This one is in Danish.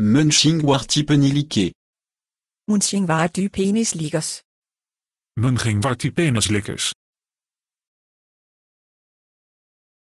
Münching war typeniliké. Münching war typenislikkers. Münching war typenislikkers.